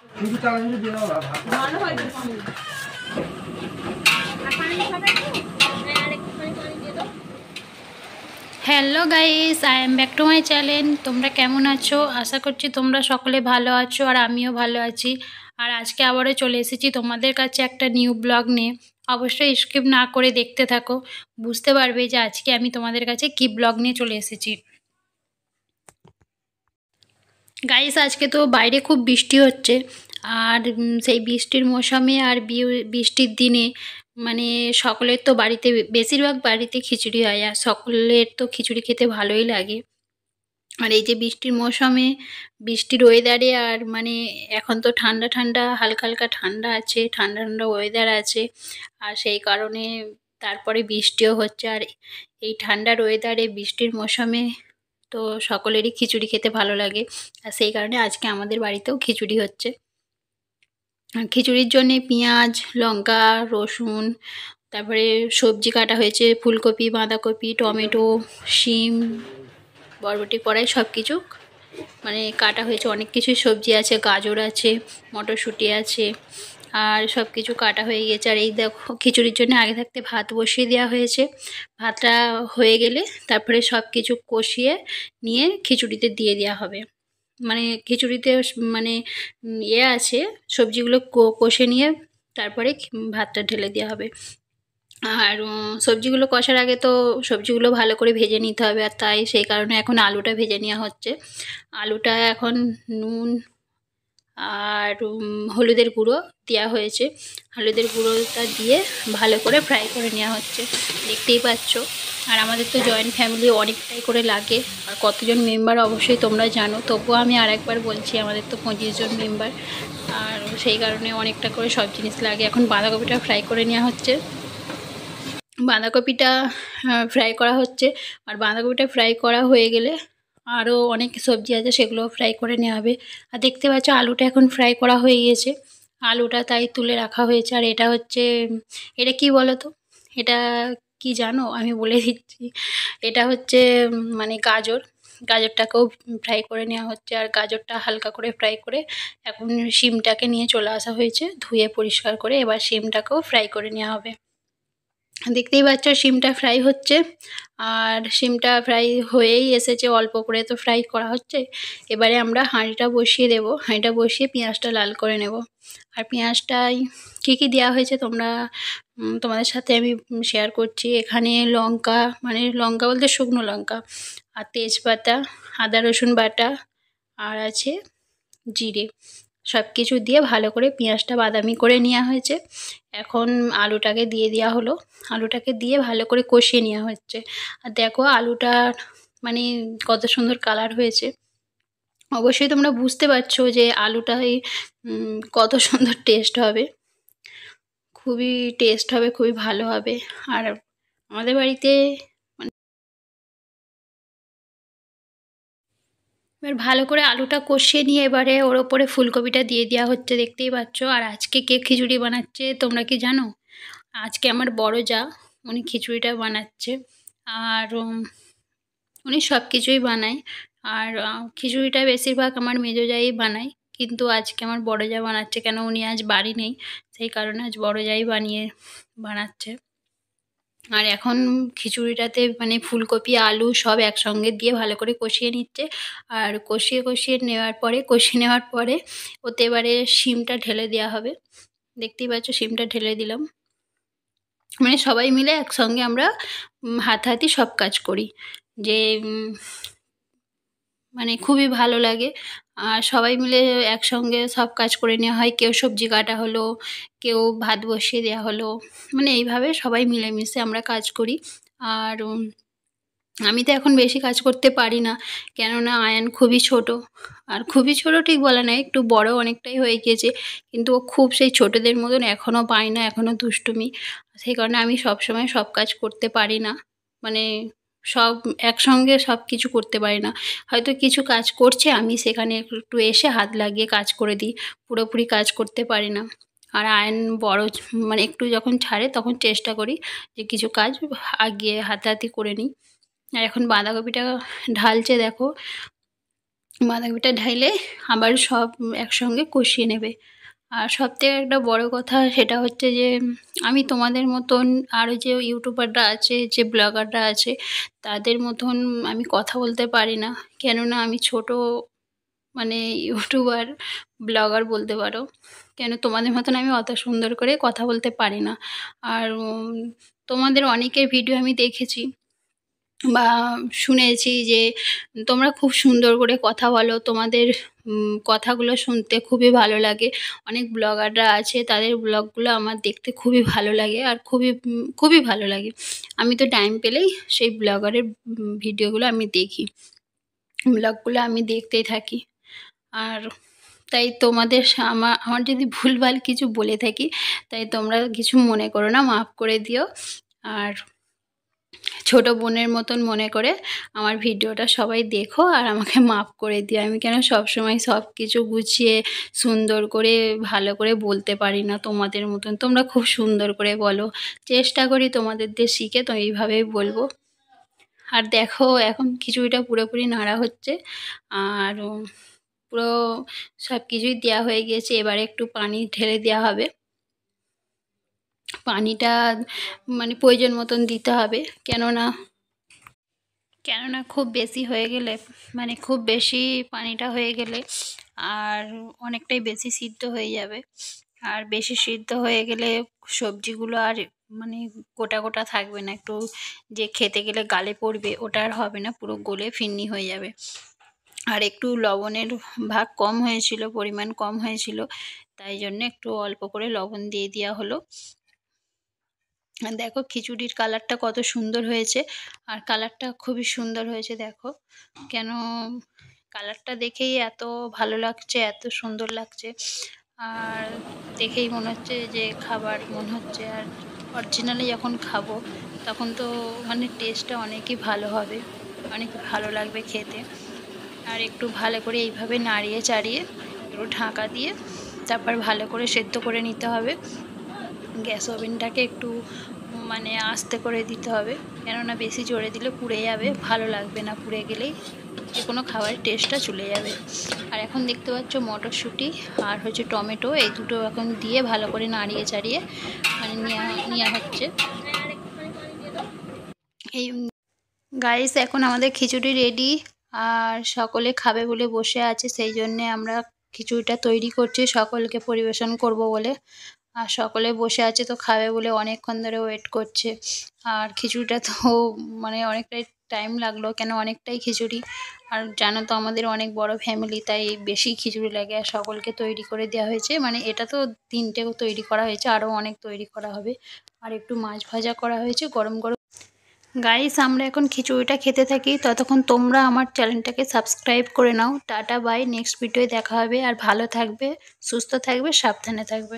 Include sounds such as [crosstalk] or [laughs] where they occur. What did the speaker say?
hello guys I am back to my channel তোমরা কেমন আছো আশা করছি তোমরা সকলে ভালো আছো আর আমিও ভালো আছি আর আজকে আবারও চলে এসেছি তোমাদের কাছে একটা নিউ ব্লগ নিয়ে অবশ্যই স্কিপ না করে দেখতে থাকো বুঝতে পারবে যে আজকে আমি তোমাদের কাছে কি ব্লগ নিয়ে চলে এসেছি গাইস আজকে তো বাইরে খুব বৃষ্টি হচ্ছে আর সেই বৃষ্টির মৌসুমে আর বৃষ্টির দিনে মানে সকলের তো বাড়িতে বেশিরভাগ বাড়িতে খিচুড়ি হয় আর সকলের তো খিচুড়ি খেতে ভালোই লাগে আর এই যে বৃষ্টির মৌসুমে বৃষ্টির ওয়েদারে আর মানে এখন তো ঠান্ডা ঠান্ডা হালকা হালকা ঠান্ডা আছে ঠান্ডা ঠান্ডা ওয়েদার আছে আর সেই কারণে তারপরে বৃষ্টিও হচ্ছে আর এই ঠান্ডার ওয়েদারে বৃষ্টির মৌসুমে তো সকলেরই খিচুড়ি খেতে ভালো লাগে আর সেই কারণে আজকে আমাদের বাড়িতেও খিচুড়ি হচ্ছে খিচুড়ির জন্যে পেঁয়াজ লঙ্কা রসুন তারপরে সবজি কাটা হয়েছে ফুলকপি বাঁধাকপি টমেটো শিম বরবটি কড়াই সব কিছু মানে কাটা হয়েছে অনেক কিছুই সবজি আছে গাজর আছে মটরশুঁটি আছে আর সব কিছু কাটা হয়ে গিয়েছে আর এই দেখো খিচুড়ির জন্য আগে থাকতে ভাত বসিয়ে দেওয়া হয়েছে ভাতটা হয়ে গেলে তারপরে সব কিছু কষিয়ে নিয়ে খিচুড়িতে দিয়ে দেওয়া হবে মানে খিচুড়িতে মানে ইয়ে আছে সবজিগুলো কষে নিয়ে তারপরে ভাতটা ঢেলে দেওয়া হবে আর সবজিগুলো কষার আগে তো সবজিগুলো ভালো করে ভেজে নিতে হবে আর তাই সেই কারণে এখন আলুটা ভেজে নেওয়া হচ্ছে আলুটা এখন নুন আর হলুদের গুঁড়ো দেওয়া হয়েছে হলুদের গুঁড়োটা দিয়ে ভালো করে ফ্রাই করে নেওয়া হচ্ছে দেখতেই পাচ্ছ আর আমাদের তো জয়েন্ট ফ্যামিলি অনেকটাই করে লাগে আর কতজন মেম্বার অবশ্যই তোমরা জানো তবুও আমি আর একবার বলছি আমাদের তো পঁচিশ জন মেম্বার আর সেই কারণে অনেকটা করে সব জিনিস লাগে এখন বাঁধাকপিটা ফ্রাই করে নেওয়া হচ্ছে বাঁধাকপিটা ফ্রাই করা হচ্ছে আর বাঁধাকপিটা ফ্রাই করা হয়ে গেলে আরও অনেক সবজি আছে সেগুলো ফ্রাই করে নেওয়া হবে আর দেখতে পাচ্ছ আলুটা এখন ফ্রাই করা হয়ে গিয়েছে আলুটা তাই তুলে রাখা হয়েছে আর এটা হচ্ছে এটা কি বলো তো এটা কি জানো আমি বলে দিচ্ছি এটা হচ্ছে মানে গাজর গাজরটাকেও ফ্রাই করে নেওয়া হচ্ছে আর গাজরটা হালকা করে ফ্রাই করে এখন শিমটাকে নিয়ে চলে আসা হয়েছে ধুয়ে পরিষ্কার করে এবার শিমটাকেও ফ্রাই করে নেওয়া হবে দেখতেই পাচ্ছ শিমটা ফ্রাই হচ্ছে আর শিমটা ফ্রাই হয়েই এসেছে অল্প করে তো ফ্রাই করা হচ্ছে এবারে আমরা হাঁড়িটা বসিয়ে দেব হাঁড়িটা বসিয়ে পেঁয়াজটা লাল করে নেব আর পেঁয়াজটাই কী কী দেওয়া হয়েছে তোমরা তোমাদের সাথে আমি শেয়ার করছি এখানে লঙ্কা মানে লঙ্কা বলতে শুকনো লঙ্কা আর তেজপাতা আদা রসুন বাটা আর আছে জিরে সব কিছু দিয়ে ভালো করে পেঁয়াজটা বাদামি করে নেওয়া হয়েছে এখন আলুটাকে দিয়ে দেওয়া হলো আলুটাকে দিয়ে ভালো করে কষিয়ে নেওয়া হচ্ছে আর দেখো আলুটা মানে কত সুন্দর কালার হয়েছে অবশ্যই তোমরা বুঝতে পারছো যে আলুটাই কত সুন্দর টেস্ট হবে খুবই টেস্ট হবে খুবই ভালো হবে আর আমাদের বাড়িতে এবার ভালো করে আলুটা কষিয়ে নিয়ে এবারে ওর ওপরে ফুলকপিটা দিয়ে দেওয়া হচ্ছে দেখতেই পাচ্ছ আর আজকে কে খিচুড়ি বানাচ্ছে তোমরা কি জানো আজকে আমার বড় যা উনি খিচুড়িটা বানাচ্ছে আর উনি সব কিছুই বানায় আর খিচুড়িটা বেশিরভাগ আমার মেজো যাই বানায় কিন্তু আজকে আমার বড় যা বানাচ্ছে কেন উনি আজ বাড়ি নেই সেই কারণে আজ বড় যাই বানিয়ে বানাচ্ছে আর এখন খিচুড়িটাতে মানে ফুলকপি আলু সব একসঙ্গে দিয়ে ভালো করে কষিয়ে নিচ্ছে আর কষিয়ে কষিয়ে নেওয়ার পরে কষিয়ে নেওয়ার পরে ওতে এবারে শিমটা ঢেলে দেওয়া হবে দেখতেই পাচ্ছ শিমটা ঢেলে দিলাম মানে সবাই মিলে একসঙ্গে আমরা হাতাহাতি সব কাজ করি যে মানে খুবই ভালো লাগে আর সবাই মিলে একসঙ্গে সব কাজ করে নেওয়া হয় কেউ সবজি কাটা হলো কেউ ভাত বসিয়ে দেওয়া হলো মানে এইভাবে সবাই মিলেমিশে আমরা কাজ করি আর আমি তো এখন বেশি কাজ করতে পারি না কেননা আয়ন খুবই ছোট আর খুবই ছোট ঠিক বলা নাই একটু বড় অনেকটাই হয়ে গিয়েছে কিন্তু ও খুব সেই ছোটদের মতন এখনও পায় না এখনও দুষ্টুমি সেই কারণে আমি সব সময় সব কাজ করতে পারি না মানে সব একসঙ্গে সব কিছু করতে পারি না হয়তো কিছু কাজ করছে আমি সেখানে একটু এসে হাত লাগিয়ে কাজ করে দিই পুরোপুরি কাজ করতে পারি না আর আয়ন বড় মানে একটু যখন ছাড়ে তখন চেষ্টা করি যে কিছু কাজ আগিয়ে হাতাহাতি করে নিই আর এখন বাঁধাকপিটা ঢালছে দেখো বাঁধাকপিটা ঢাইলে আবার সব একসঙ্গে কষিয়ে নেবে আর সবথেকে একটা বড় কথা সেটা হচ্ছে যে আমি তোমাদের মতন আরও যে ইউটিউবাররা আছে যে ব্লগাররা আছে তাদের মতন আমি কথা বলতে পারি না কেননা আমি ছোট মানে ইউটিউবার ব্লগার বলতে পারো কেন তোমাদের মতন আমি অত সুন্দর করে কথা বলতে পারি না আর তোমাদের অনেকের ভিডিও আমি দেখেছি বা শুনেছি যে তোমরা খুব সুন্দর করে কথা বলো তোমাদের কথাগুলো শুনতে খুবই ভালো লাগে অনেক ব্লগাররা আছে তাদের ব্লগগুলো আমার দেখতে খুবই ভালো লাগে আর খুবই খুবই ভালো লাগে আমি তো টাইম পেলেই সেই ব্লগারের ভিডিওগুলো আমি দেখি ব্লগগুলো আমি দেখতেই থাকি আর তাই তোমাদের আমার আমার যদি ভুলভাল কিছু বলে থাকি তাই তোমরা কিছু মনে করো না মাফ করে দিও আর ছোট বোনের মতন মনে করে আমার ভিডিওটা সবাই দেখো আর আমাকে [laughs] মাফ করে দিও আমি কেন সবসময় সব কিছু গুছিয়ে সুন্দর করে ভালো করে বলতে পারি না তোমাদের মতন তোমরা খুব সুন্দর করে বলো চেষ্টা করি তোমাদের দিয়ে শিখে তো এইভাবেই বলবো আর দেখো এখন খিচুড়িটা পুরোপুরি নাড়া হচ্ছে আর পুরো সব কিছুই দেওয়া হয়ে গিয়েছে এবারে একটু পানি ঢেলে দেওয়া হবে পানিটা মানে প্রয়োজন মতন দিতে হবে কেননা কেননা খুব বেশি হয়ে গেলে মানে খুব বেশি পানিটা হয়ে গেলে আর অনেকটাই বেশি সিদ্ধ হয়ে যাবে আর বেশি সিদ্ধ হয়ে গেলে সবজিগুলো আর মানে গোটা গোটা থাকবে না একটু যে খেতে গেলে গালে পড়বে ওটা আর হবে না পুরো গোলে ফিন্নি হয়ে যাবে আর একটু লবণের ভাগ কম হয়েছিল পরিমাণ কম হয়েছিল তাই জন্য একটু অল্প করে লবণ দিয়ে দেওয়া হলো দেখো খিচুড়ির কালারটা কত সুন্দর হয়েছে আর কালারটা খুবই সুন্দর হয়েছে দেখো কেন কালারটা দেখেই এত ভালো লাগছে এত সুন্দর লাগছে আর দেখেই মনে হচ্ছে যে খাবার মনে হচ্ছে আর অরিজিনালি যখন খাবো তখন তো মানে টেস্টটা অনেকই ভালো হবে অনেক ভালো লাগবে খেতে আর একটু ভালো করে এইভাবে নাড়িয়ে চাড়িয়ে একটু ঢাকা দিয়ে তারপর ভালো করে সেদ্ধ করে নিতে হবে গ্যাস ওভেনটাকে একটু মানে আস্তে করে দিতে হবে কেননা বেশি জোরে দিলে পুড়ে যাবে ভালো লাগবে না পুড়ে গেলেই যে কোনো খাবারের টেস্টটা চলে যাবে আর এখন দেখতে পাচ্ছ মটরশুঁটি আর হচ্ছে টমেটো এই দুটো এখন দিয়ে ভালো করে নাড়িয়ে চাড়িয়ে মানে নেওয়া হচ্ছে এই গাইস এখন আমাদের খিচুড়ি রেডি আর সকলে খাবে বলে বসে আছে সেই জন্যে আমরা খিচুড়িটা তৈরি করছি সকলকে পরিবেশন করব বলে আর সকলে বসে আছে তো খাবে বলে অনেকক্ষণ ধরে ওয়েট করছে আর খিচুড়িটা তো মানে অনেকটাই টাইম লাগলো কেন অনেকটাই খিচুড়ি আর জানো তো আমাদের অনেক বড় ফ্যামিলি তাই বেশি খিচুড়ি লাগে আর সকলকে তৈরি করে দেওয়া হয়েছে মানে এটা তো তিনটে তৈরি করা হয়েছে আরও অনেক তৈরি করা হবে আর একটু মাছ ভাজা করা হয়েছে গরম গরম গাইস আমরা এখন খিচুড়িটা খেতে থাকি ততক্ষণ তোমরা আমার চ্যানেলটাকে সাবস্ক্রাইব করে নাও টাটা বাই নেক্সট ভিডিওয়ে দেখা হবে আর ভালো থাকবে সুস্থ থাকবে সাবধানে থাকবে